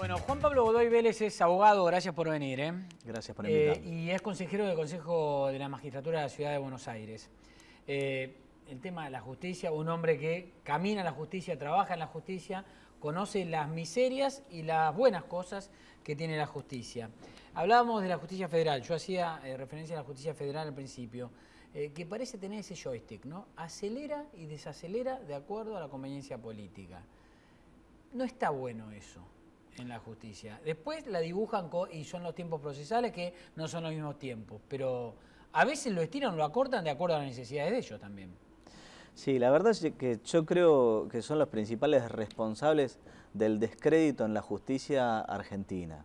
Bueno, Juan Pablo Godoy Vélez es abogado, gracias por venir. ¿eh? Gracias por eh, invitarme. y es consejero del Consejo de la Magistratura de la Ciudad de Buenos Aires. Eh, el tema de la justicia, un hombre que camina en la justicia, trabaja en la justicia, conoce las miserias y las buenas cosas que tiene la justicia. Hablábamos de la justicia federal, yo hacía referencia a la justicia federal al principio, que parece tener ese joystick, ¿no? Acelera y desacelera de acuerdo a la conveniencia política. No está bueno eso en la justicia. Después la dibujan y son los tiempos procesales que no son los mismos tiempos, pero a veces lo estiran, lo acortan de acuerdo a las necesidades de ellos también. Sí, la verdad es que yo creo que son los principales responsables del descrédito en la justicia argentina.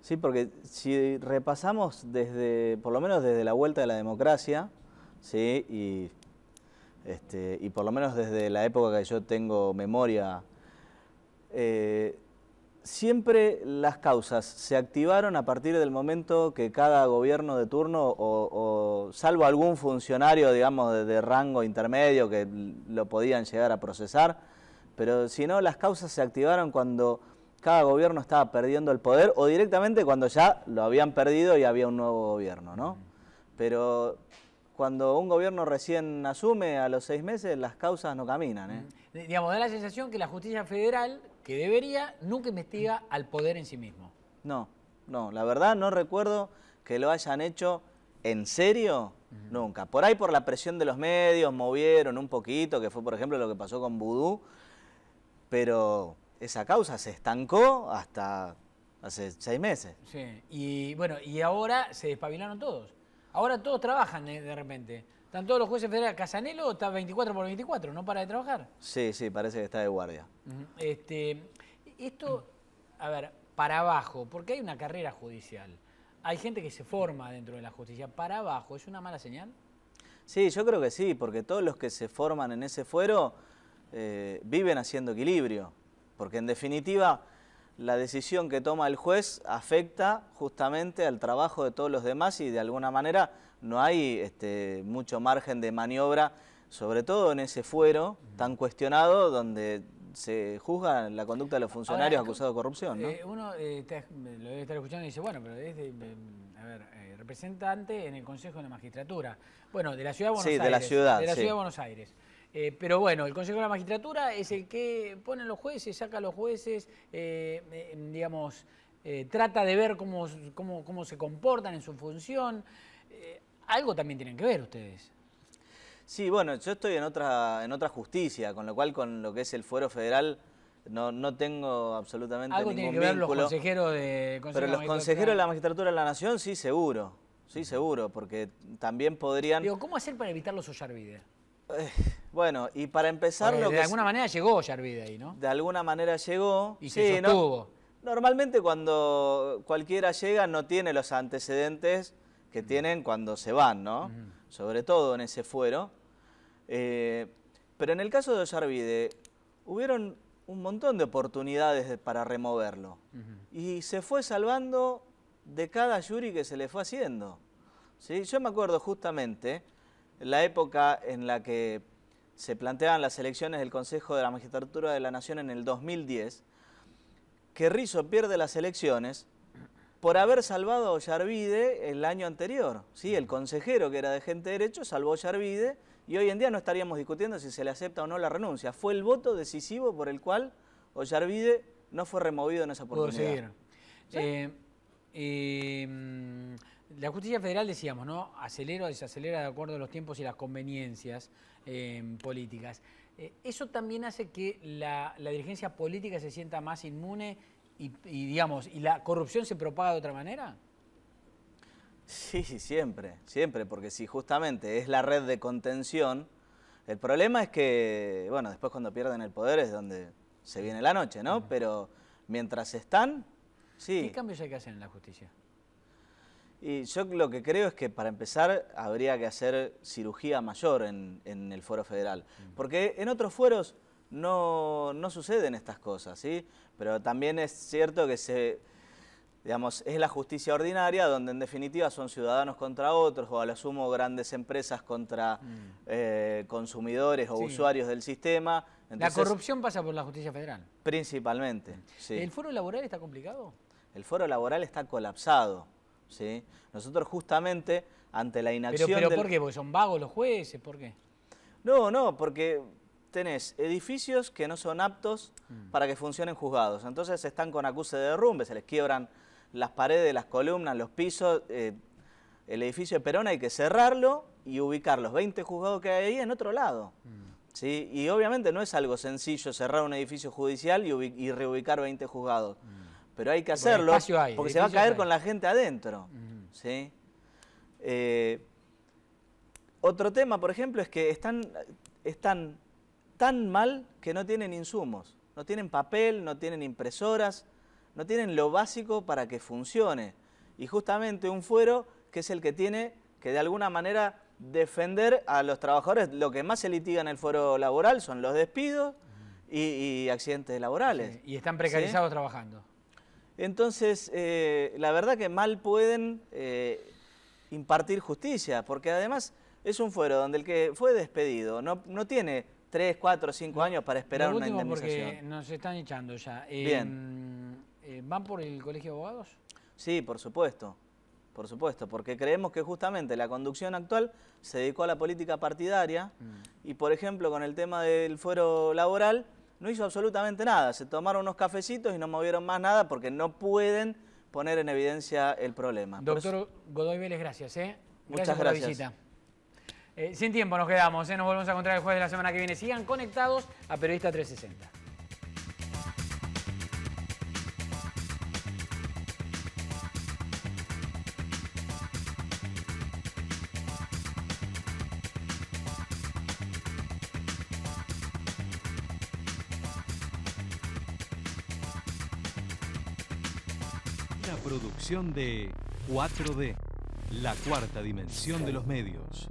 Sí, porque si repasamos desde, por lo menos desde la vuelta de la democracia, sí, y, este, por lo menos desde la época que yo tengo memoria, eh, siempre las causas se activaron a partir del momento que cada gobierno de turno, o, salvo algún funcionario, digamos, de, rango intermedio que lo podían llegar a procesar, pero si no, las causas se activaron cuando cada gobierno estaba perdiendo el poder o directamente cuando ya lo habían perdido y había un nuevo gobierno, ¿no? Pero cuando un gobierno recién asume a los seis meses, las causas no caminan. ¿eh? Mm. Digamos, da la sensación que la justicia federal que debería, nunca investiga al poder en sí mismo. No, no, la verdad no recuerdo que lo hayan hecho en serio, nunca. Por ahí por la presión de los medios movieron un poquito, que fue por ejemplo lo que pasó con Vudú, pero esa causa se estancó hasta hace seis meses. Sí, y bueno, y ahora se despabilaron todos. Ahora todos trabajan eh, de repente. ¿Están todos los jueces federales? Casanelo está 24 por 24, no para de trabajar. Sí, sí, parece que está de guardia. Este, esto, a ver, para abajo, porque hay una carrera judicial. Hay gente que se forma dentro de la justicia. ¿Para abajo es una mala señal? Sí, yo creo que sí, porque todos los que se forman en ese fuero eh, viven haciendo equilibrio. Porque en definitiva la decisión que toma el juez afecta justamente al trabajo de todos los demás y de alguna manera no hay este, mucho margen de maniobra, sobre todo en ese fuero tan cuestionado donde se juzga la conducta de los funcionarios acusados de corrupción. ¿no? Eh, uno eh, lo debe estar escuchando y dice, bueno, pero es eh, representante en el Consejo de la Magistratura. Bueno, de la Ciudad de Buenos Aires. Sí, de la ciudad. De la Ciudad de Buenos Aires. Eh, pero bueno, el Consejo de la Magistratura es el que pone los jueces, saca a los jueces, eh, em, digamos, eh, trata de ver cómo, se comportan en su función. algo también tienen que ver ustedes. Sí, bueno, yo estoy en otra, en otra justicia, con lo cual con lo que es el fuero federal no, no tengo absolutamente algo ningún que ver los consejeros de Pero los consejeros de la Magistratura de la Nación sí, seguro. Sí, seguro, porque también podrían... ¿cómo hacer para evitar los Ollarvide? Bueno, y para empezar... de alguna manera llegó Yarvide ahí, ¿no? De alguna manera llegó. Y sí, se Normalmente cuando cualquiera llega no tiene los antecedentes que tienen cuando se van, ¿no? Sobre todo en ese fuero. Eh, pero en el caso de Ollarvide, hubieron un montón de oportunidades para removerlo. Y se fue salvando de cada jury que se le fue haciendo. ¿sí? Yo me acuerdo justamente la época en la que se planteaban las elecciones del Consejo de la Magistratura de la Nación en el 2010, que Rizzo pierde las elecciones por haber salvado a Ollarvide el año anterior. ¿sí? El consejero que era de gente de derecho salvó a Ollarvide y hoy en día no estaríamos discutiendo si se le acepta o no la renuncia. Fue el voto decisivo por el cual Ollarvide no fue removido en esa oportunidad. Eh, eh, la justicia federal, decíamos, ¿no? Acelera o desacelera de acuerdo a los tiempos y las conveniencias eh, políticas. Eh, ¿Eso también hace que la, dirigencia política se sienta más inmune y, digamos, y la corrupción se propaga de otra manera? Sí, siempre, siempre, porque si justamente es la red de contención, el problema es que, bueno, después cuando pierden el poder es donde se viene la noche, ¿no? Pero mientras están, sí. ¿Qué cambios hay que hacer en la justicia? Y yo lo que creo es que para empezar habría que hacer cirugía mayor en, en el foro federal, mm. porque en otros foros no, no, suceden estas cosas, ¿sí? Pero también es cierto que se, digamos, es la justicia ordinaria donde en definitiva son ciudadanos contra otros o a lo sumo grandes empresas contra mm. eh, consumidores o usuarios del sistema. la corrupción pasa por la justicia federal. Principalmente, mm. sí. ¿El foro laboral está complicado? El foro laboral está colapsado. ¿sí? Nosotros justamente ante la inacción... ¿Pero, por qué? ¿Porque son vagos los jueces? ¿Por qué? No, no, porque tenés edificios que no son aptos mm. para que funcionen juzgados. Entonces están con acuse de derrumbe, se les quiebran las paredes, las columnas, los pisos. Eh, el edificio de Perón hay que cerrarlo y ubicar los 20 juzgados que hay ahí en otro lado. Mm. ¿sí? Y obviamente no es algo sencillo cerrar un edificio judicial y, reubicar 20 juzgados. Mm pero hay que hacerlo porque, se va a caer con la gente adentro. Eh, otro tema, por ejemplo, es que están, están tan mal que no tienen insumos, no tienen papel, no tienen impresoras, no tienen lo básico para que funcione. Y justamente un fuero que es el que tiene que de alguna manera defender a los trabajadores. Lo que más se litiga en el fuero laboral son los despidos y, accidentes laborales. y están precarizados trabajando. Entonces, eh, la verdad que mal pueden eh, impartir justicia, porque además es un fuero donde el que fue despedido no, no tiene tres, cuatro, cinco años para esperar una indemnización. Porque nos están echando ya. Eh, Bien. ¿Van por el colegio de abogados? Sí, por supuesto. Por supuesto, porque creemos que justamente la conducción actual se dedicó a la política partidaria mm. y, por ejemplo, con el tema del fuero laboral, no hizo absolutamente nada. Se tomaron unos cafecitos y no movieron más nada porque no pueden poner en evidencia el problema. Doctor Godoy Vélez, gracias. ¿eh? Muchas gracias. Eh, sin tiempo nos quedamos, ¿eh? nos volvemos a encontrar el jueves de la semana que viene. Sigan conectados a Periodista 360. producción de 4D, la cuarta dimensión de los medios.